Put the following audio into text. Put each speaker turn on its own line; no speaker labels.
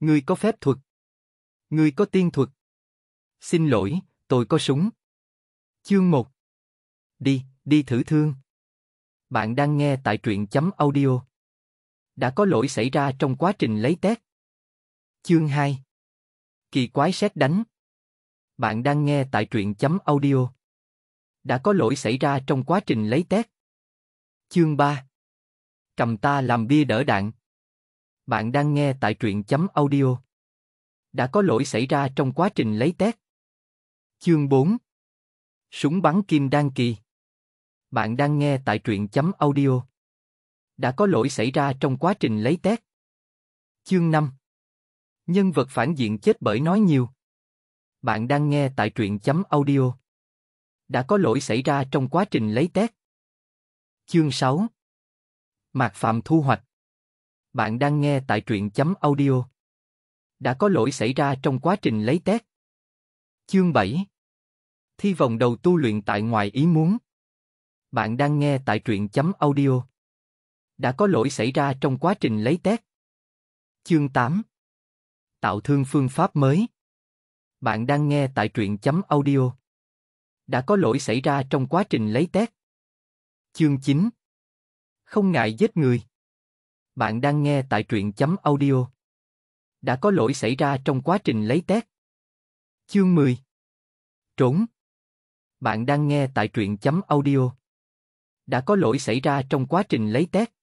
Ngươi có phép thuật. Ngươi có tiên thuật. Xin lỗi, tôi có súng. Chương 1 Đi, đi thử thương. Bạn đang nghe tại truyện chấm audio. Đã có lỗi xảy ra trong quá trình lấy test. Chương 2 Kỳ quái xét đánh. Bạn đang nghe tại truyện chấm audio. Đã có lỗi xảy ra trong quá trình lấy test. Chương 3 Cầm ta làm bia đỡ đạn. Bạn đang nghe tại truyện chấm audio. Đã có lỗi xảy ra trong quá trình lấy test. Chương 4 Súng bắn kim đan kỳ Bạn đang nghe tại truyện chấm audio. Đã có lỗi xảy ra trong quá trình lấy test. Chương 5 Nhân vật phản diện chết bởi nói nhiều. Bạn đang nghe tại truyện chấm audio. Đã có lỗi xảy ra trong quá trình lấy test. Chương 6 Mạc Phạm thu hoạch bạn đang nghe tại truyện chấm audio. Đã có lỗi xảy ra trong quá trình lấy test. Chương 7 Thi vòng đầu tu luyện tại ngoài ý muốn. Bạn đang nghe tại truyện chấm audio. Đã có lỗi xảy ra trong quá trình lấy test. Chương 8 Tạo thương phương pháp mới. Bạn đang nghe tại truyện chấm audio. Đã có lỗi xảy ra trong quá trình lấy test. Chương 9 Không ngại giết người bạn đang nghe tại truyện chấm audio. Đã có lỗi xảy ra trong quá trình lấy test. Chương 10 Trốn Bạn đang nghe tại truyện chấm audio. Đã có lỗi xảy ra trong quá trình lấy test.